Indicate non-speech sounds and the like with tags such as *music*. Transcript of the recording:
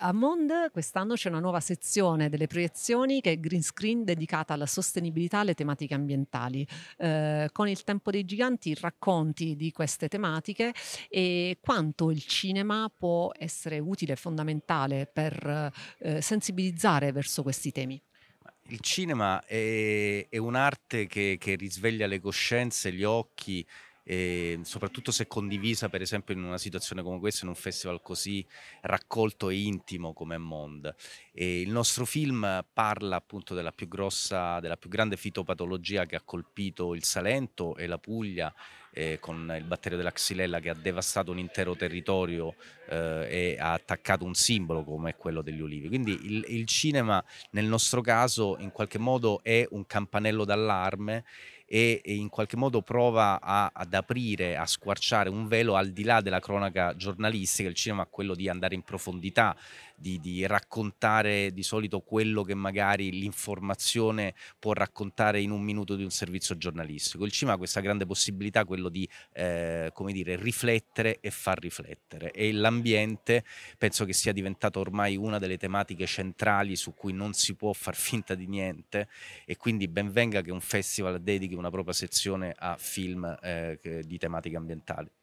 A Mond quest'anno c'è una nuova sezione delle proiezioni che è green screen dedicata alla sostenibilità e alle tematiche ambientali. Eh, con il tempo dei giganti racconti di queste tematiche e quanto il cinema può essere utile e fondamentale per eh, sensibilizzare verso questi temi. Il cinema è, è un'arte che, che risveglia le coscienze, gli occhi eh, soprattutto se condivisa per esempio in una situazione come questa, in un festival così raccolto e intimo come Mond. E il nostro film parla appunto della più grossa, della più grande fitopatologia che ha colpito il Salento e la Puglia eh, con il batterio della xylella che ha devastato un intero territorio eh, e ha attaccato un simbolo come quello degli ulivi. Quindi il, il cinema nel nostro caso in qualche modo è un campanello d'allarme e, e in qualche modo prova a, ad aprire, a squarciare un velo al di là della cronaca giornalistica. Il cinema è quello di andare in profondità, di, di raccontare di solito quello che magari l'informazione può raccontare in un minuto di un servizio giornalistico. Il cinema ha questa grande possibilità, quello di eh, come dire, riflettere e far riflettere. E l'ambiente penso che sia diventato ormai una delle tematiche centrali su cui non si può far *laughs* finta di niente. E quindi benvenga che un festival dedichi una propria sezione a film eh, di tematiche ambientali.